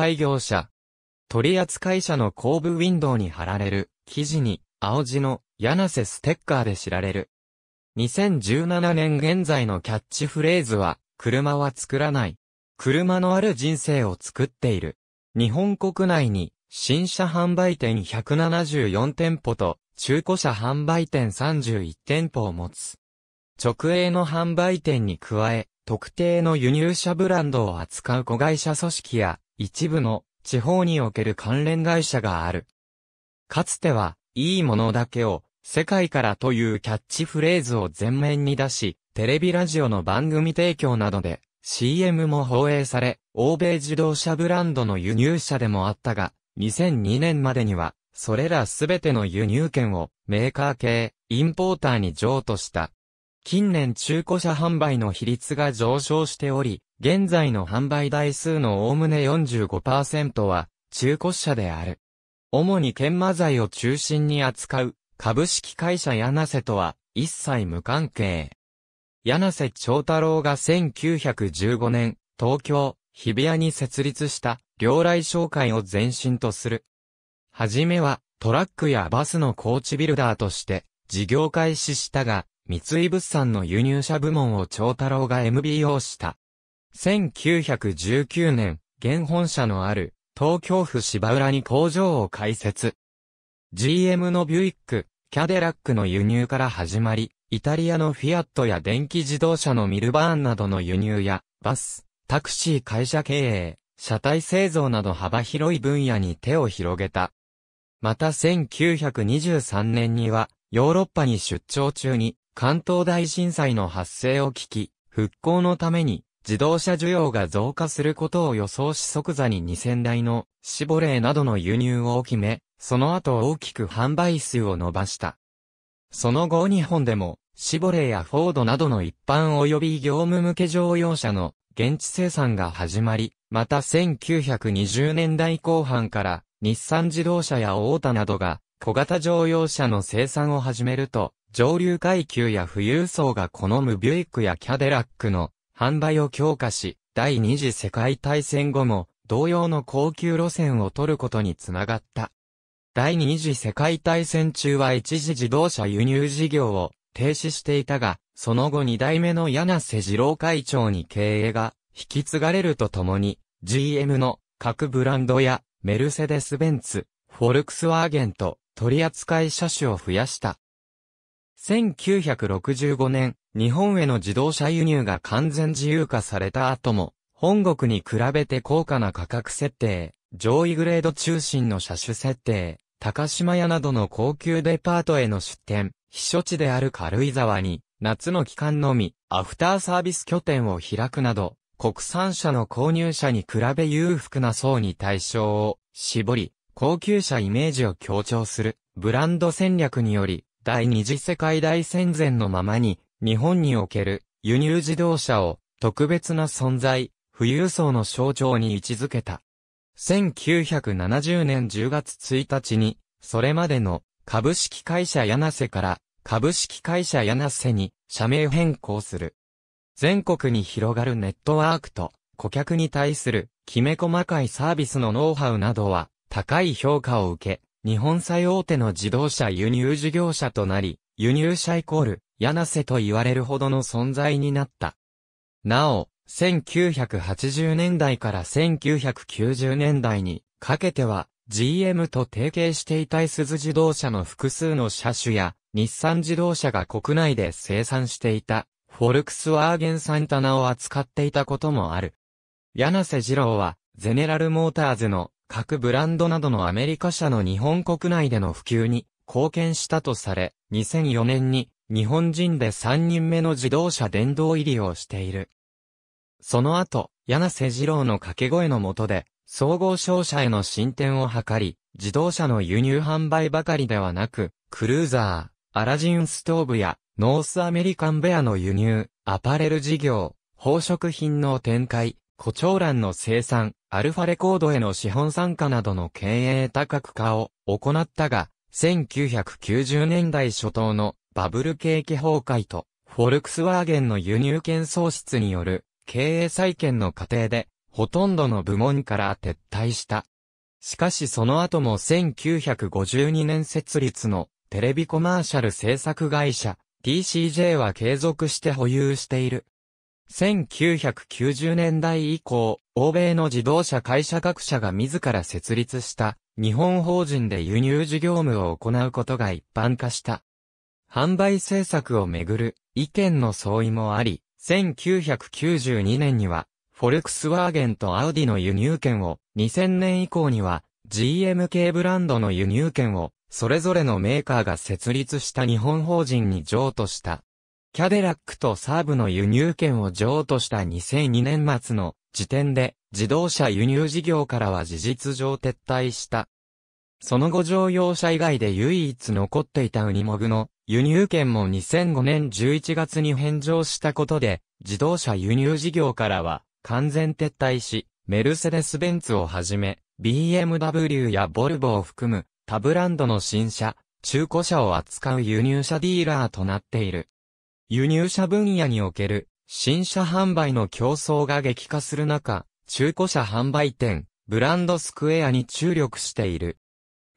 配業者、取扱者の後部ウィンドウに貼られる、記事に、青字の、柳瀬ステッカーで知られる。2017年現在のキャッチフレーズは、車は作らない。車のある人生を作っている。日本国内に、新車販売店174店舗と、中古車販売店31店舗を持つ。直営の販売店に加え、特定の輸入車ブランドを扱う子会社組織や、一部の地方における関連会社がある。かつては、いいものだけを、世界からというキャッチフレーズを前面に出し、テレビラジオの番組提供などで CM も放映され、欧米自動車ブランドの輸入車でもあったが、2002年までには、それらすべての輸入権をメーカー系、インポーターに譲渡した。近年中古車販売の比率が上昇しており、現在の販売台数のおおむね45%は中古車である。主に研磨剤を中心に扱う株式会社柳瀬とは一切無関係。柳瀬長太郎が1915年、東京、日比谷に設立した両来商会を前身とする。はじめはトラックやバスの高チ、ビルダーとして事業開始したが、三井物産の輸入車部門を長太郎が MBO した。1919年、現本社のある、東京府芝浦に工場を開設。GM のビュイック、キャデラックの輸入から始まり、イタリアのフィアットや電気自動車のミルバーンなどの輸入や、バス、タクシー会社経営、車体製造など幅広い分野に手を広げた。また1923年には、ヨーロッパに出張中に、関東大震災の発生を聞き、復興のために、自動車需要が増加することを予想し即座に2000台のシボレーなどの輸入を決め、その後大きく販売数を伸ばした。その後日本でも、シボレーやフォードなどの一般及び業務向け乗用車の現地生産が始まり、また1920年代後半から日産自動車やオータなどが小型乗用車の生産を始めると、上流階級や富裕層が好むビュイックやキャデラックの販売を強化し、第二次世界大戦後も同様の高級路線を取ることにつながった。第二次世界大戦中は一時自動車輸入事業を停止していたが、その後二代目の柳瀬二郎会長に経営が引き継がれるとともに、GM の各ブランドやメルセデス・ベンツ、フォルクスワーゲンと取扱車種を増やした。1965年、日本への自動車輸入が完全自由化された後も、本国に比べて高価な価格設定、上位グレード中心の車種設定、高島屋などの高級デパートへの出店、避暑地である軽井沢に、夏の期間のみ、アフターサービス拠点を開くなど、国産車の購入者に比べ裕福な層に対象を絞り、高級車イメージを強調するブランド戦略により、第二次世界大戦前のままに日本における輸入自動車を特別な存在、富裕層の象徴に位置づけた。1970年10月1日に、それまでの株式会社柳瀬から株式会社柳瀬に社名変更する。全国に広がるネットワークと顧客に対するきめ細かいサービスのノウハウなどは高い評価を受け、日本最大手の自動車輸入事業者となり、輸入車イコール柳瀬と言われるほどの存在になった。なお、1980年代から1990年代にかけては GM と提携していたいス自動車の複数の車種や日産自動車が国内で生産していたフォルクスワーゲンサンタナを扱っていたこともある。柳瀬二郎はゼネラルモーターズの各ブランドなどのアメリカ車の日本国内での普及に貢献したとされ、2004年に日本人で3人目の自動車殿堂入りをしている。その後、柳瀬二郎の掛け声の下で、総合商社への進展を図り、自動車の輸入販売ばかりではなく、クルーザー、アラジンストーブや、ノースアメリカンベアの輸入、アパレル事業、宝飾品の展開、胡蝶蘭の生産、アルファレコードへの資本参加などの経営多角化を行ったが、1990年代初頭のバブル景気崩壊と、フォルクスワーゲンの輸入権喪失による経営再建の過程で、ほとんどの部門から撤退した。しかしその後も1952年設立のテレビコマーシャル制作会社 TCJ は継続して保有している。1990年代以降、欧米の自動車会社各社が自ら設立した日本法人で輸入事業務を行うことが一般化した。販売政策をめぐる意見の相違もあり、1992年には、フォルクスワーゲンとアウディの輸入権を、2000年以降には、GM k ブランドの輸入権を、それぞれのメーカーが設立した日本法人に譲渡した。キャデラックとサーブの輸入権を譲渡した2002年末の時点で自動車輸入事業からは事実上撤退した。その後乗用車以外で唯一残っていたウニモグの輸入権も2005年11月に返上したことで、自動車輸入事業からは完全撤退し、メルセデス・ベンツをはじめ、BMW やボルボを含む他ブランドの新車、中古車を扱う輸入車ディーラーとなっている。輸入車分野における新車販売の競争が激化する中、中古車販売店、ブランドスクエアに注力している。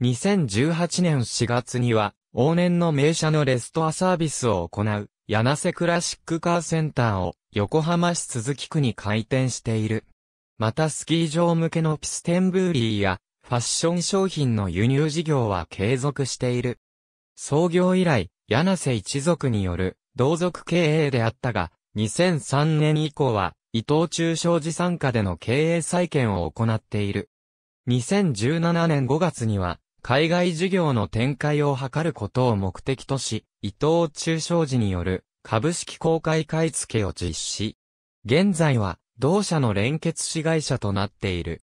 2018年4月には、往年の名車のレストアサービスを行う、柳瀬クラシックカーセンターを横浜市鈴木区に開店している。またスキー場向けのピステンブーリーやファッション商品の輸入事業は継続している。創業以来、柳瀬一族による同族経営であったが、2003年以降は伊藤忠商事参加での経営再建を行っている。2017年5月には海外事業の展開を図ることを目的とし、伊藤忠商事による株式公開買付を実施。現在は同社の連結子会社となっている。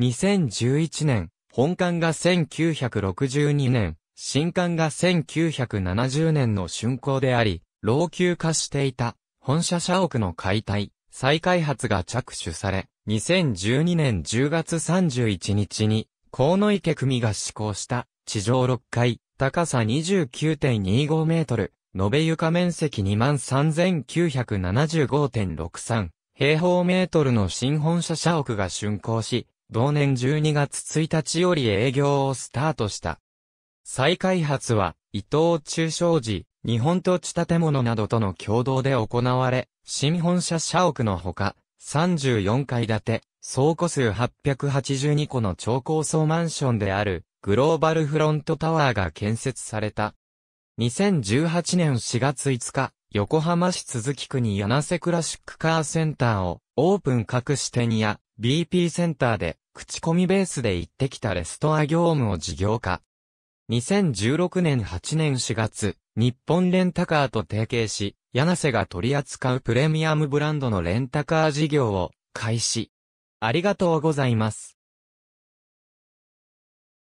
2011年、本館が1962年、新館が1970年の竣工であり、老朽化していた本社社屋の解体、再開発が着手され、2012年10月31日に河野池組が施行した、地上6階、高さ29.25メートル、延べ床面積23,975.63平方メートルの新本社社屋が竣工し、同年12月1日より営業をスタートした。再開発は、伊藤中商事、日本土地建物などとの共同で行われ、新本社社屋のほか、34階建て、倉庫数882個の超高層マンションであるグローバルフロントタワーが建設された。2018年4月5日、横浜市鈴木区に柳瀬クラシックカーセンターをオープン各支店や BP センターで口コミベースで行ってきたレストア業務を事業化。2016年8年4月、日本レンタカーと提携し、柳瀬が取り扱うプレミアムブランドのレンタカー事業を開始。ありがとうございます。